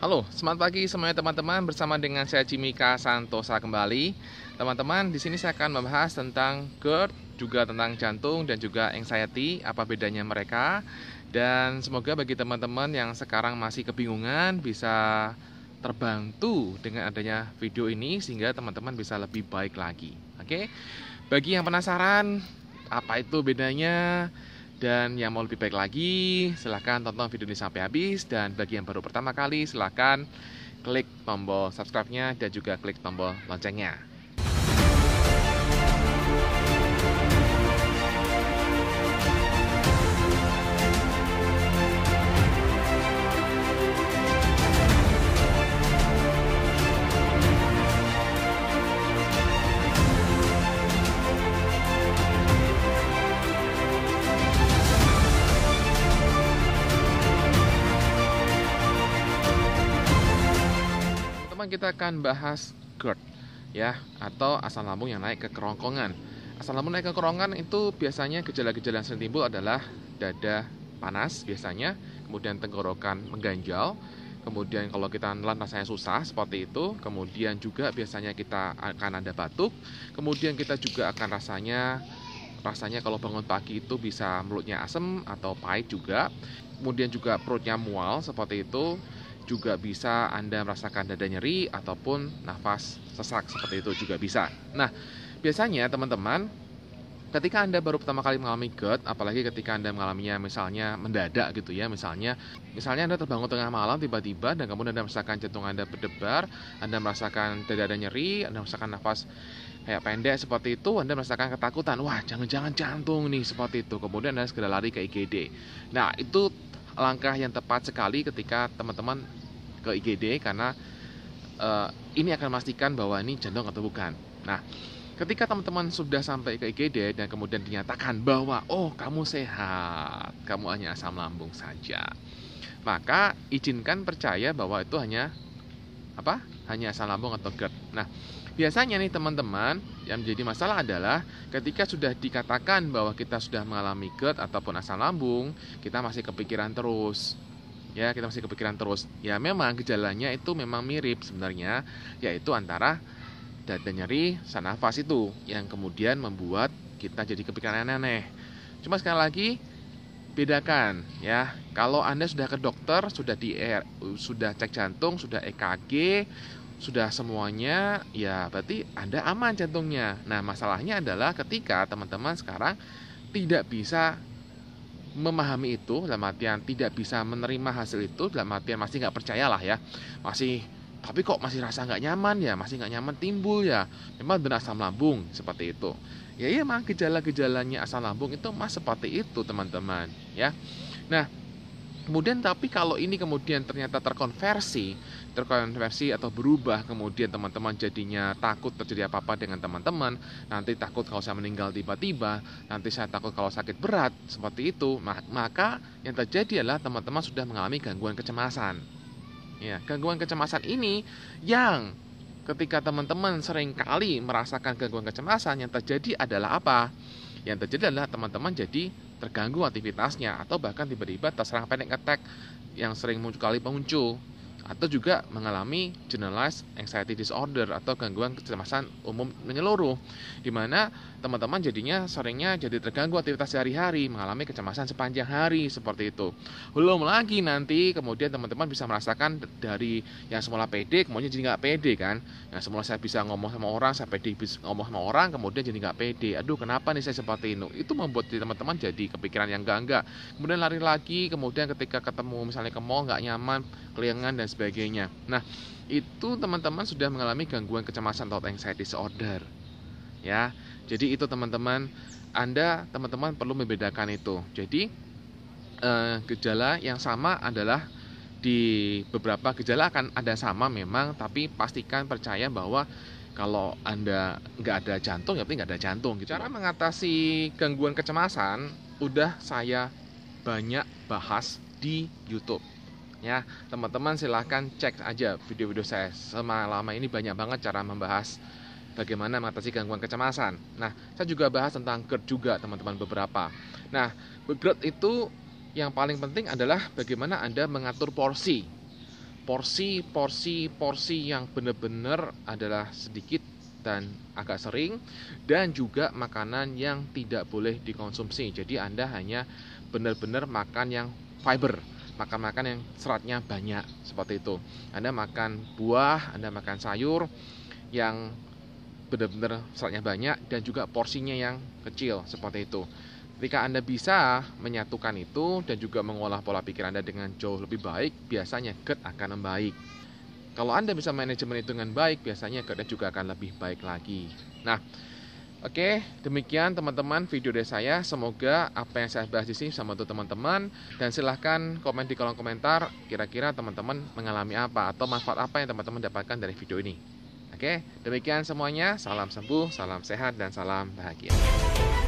Halo, selamat pagi semuanya teman-teman bersama dengan saya Cimika Santosa kembali. Teman-teman, di sini saya akan membahas tentang GERD, juga tentang jantung dan juga anxiety, apa bedanya mereka. Dan semoga bagi teman-teman yang sekarang masih kebingungan bisa terbantu dengan adanya video ini sehingga teman-teman bisa lebih baik lagi. Oke. Bagi yang penasaran apa itu bedanya dan yang mau lebih baik lagi, silahkan tonton video ini sampai habis. Dan bagi yang baru pertama kali, silahkan klik tombol subscribe-nya dan juga klik tombol loncengnya. kita akan bahas GERD ya atau asam lambung yang naik ke kerongkongan. Asam lambung naik ke kerongkongan itu biasanya gejala-gejala yang sering timbul adalah dada panas biasanya, kemudian tenggorokan mengganjal, kemudian kalau kita nelan rasanya susah seperti itu, kemudian juga biasanya kita akan ada batuk, kemudian kita juga akan rasanya rasanya kalau bangun pagi itu bisa mulutnya asem atau pahit juga, kemudian juga perutnya mual seperti itu, juga bisa Anda merasakan dada nyeri ataupun nafas sesak seperti itu juga bisa. Nah, biasanya teman-teman ketika Anda baru pertama kali mengalami GERD, apalagi ketika Anda mengalaminya misalnya mendadak gitu ya, misalnya misalnya Anda terbangun tengah malam tiba-tiba dan kemudian Anda merasakan jantung Anda berdebar, Anda merasakan dada nyeri, Anda merasakan nafas kayak pendek seperti itu, Anda merasakan ketakutan, wah jangan-jangan jantung nih seperti itu, kemudian Anda segera lari ke IGD. Nah, itu langkah yang tepat sekali ketika teman-teman ke IGD karena uh, ini akan memastikan bahwa ini jantung atau bukan. Nah, ketika teman-teman sudah sampai ke IGD dan kemudian dinyatakan bahwa oh kamu sehat, kamu hanya asam lambung saja, maka izinkan percaya bahwa itu hanya apa hanya asam lambung atau GERD. Nah, biasanya nih teman-teman yang menjadi masalah adalah ketika sudah dikatakan bahwa kita sudah mengalami GERD ataupun asam lambung, kita masih kepikiran terus. Ya, kita masih kepikiran terus. Ya, memang gejalanya itu memang mirip sebenarnya, yaitu antara dada nyeri, sanafas itu yang kemudian membuat kita jadi kepikiran aneh-aneh. Cuma sekali lagi, bedakan ya. Kalau Anda sudah ke dokter, sudah di sudah cek jantung, sudah EKG, sudah semuanya ya berarti Anda aman jantungnya. Nah, masalahnya adalah ketika teman-teman sekarang tidak bisa memahami itu dalam artian tidak bisa menerima hasil itu dalam artian masih nggak percayalah ya masih tapi kok masih rasa nggak nyaman ya masih nggak nyaman timbul ya memang benar asam lambung seperti itu ya iya memang gejala-gejalanya asam lambung itu mas seperti itu teman-teman ya nah kemudian tapi kalau ini kemudian ternyata terkonversi terkonversi atau berubah kemudian teman-teman jadinya takut terjadi apa-apa dengan teman-teman nanti takut kalau saya meninggal tiba-tiba nanti saya takut kalau sakit berat seperti itu maka yang terjadi adalah teman-teman sudah mengalami gangguan kecemasan Ya, gangguan kecemasan ini yang ketika teman-teman sering kali merasakan gangguan kecemasan yang terjadi adalah apa? Yang terjadi adalah teman-teman jadi terganggu aktivitasnya atau bahkan tiba-tiba terserang panic attack yang sering muncul kali muncul atau juga mengalami generalized anxiety disorder atau gangguan kecemasan umum menyeluruh di mana teman-teman jadinya seringnya jadi terganggu aktivitas sehari-hari mengalami kecemasan sepanjang hari seperti itu belum lagi nanti kemudian teman-teman bisa merasakan dari yang semula pede kemudian jadi nggak pede kan yang semula saya bisa ngomong sama orang saya pede bisa ngomong sama orang kemudian jadi nggak pede aduh kenapa nih saya seperti itu itu membuat teman-teman jadi kepikiran yang enggak-enggak kemudian lari lagi kemudian ketika ketemu misalnya ke mall nggak nyaman kelingan dan sebagainya. Nah, itu teman-teman sudah mengalami gangguan kecemasan atau anxiety disorder. Ya. Jadi itu teman-teman Anda teman-teman perlu membedakan itu. Jadi eh, gejala yang sama adalah di beberapa gejala akan ada sama memang tapi pastikan percaya bahwa kalau anda nggak ada jantung ya nggak ada jantung gitu cara mengatasi gangguan kecemasan udah saya banyak bahas di YouTube ya teman-teman silahkan cek aja video-video saya selama ini banyak banget cara membahas bagaimana mengatasi gangguan kecemasan nah saya juga bahas tentang GERD juga teman-teman beberapa nah GERD itu yang paling penting adalah bagaimana anda mengatur porsi porsi porsi porsi yang benar-benar adalah sedikit dan agak sering dan juga makanan yang tidak boleh dikonsumsi jadi anda hanya benar-benar makan yang fiber makan makan yang seratnya banyak seperti itu anda makan buah anda makan sayur yang benar-benar seratnya banyak dan juga porsinya yang kecil seperti itu Ketika Anda bisa menyatukan itu dan juga mengolah pola pikir Anda dengan jauh lebih baik, biasanya GERD akan membaik. Kalau Anda bisa manajemen itu dengan baik, biasanya GERD juga akan lebih baik lagi. Nah, Oke, demikian teman-teman video dari saya. Semoga apa yang saya bahas di sini sama membantu teman-teman dan silahkan komen di kolom komentar kira-kira teman-teman mengalami apa atau manfaat apa yang teman-teman dapatkan dari video ini. Oke, demikian semuanya. Salam sembuh, salam sehat, dan salam bahagia.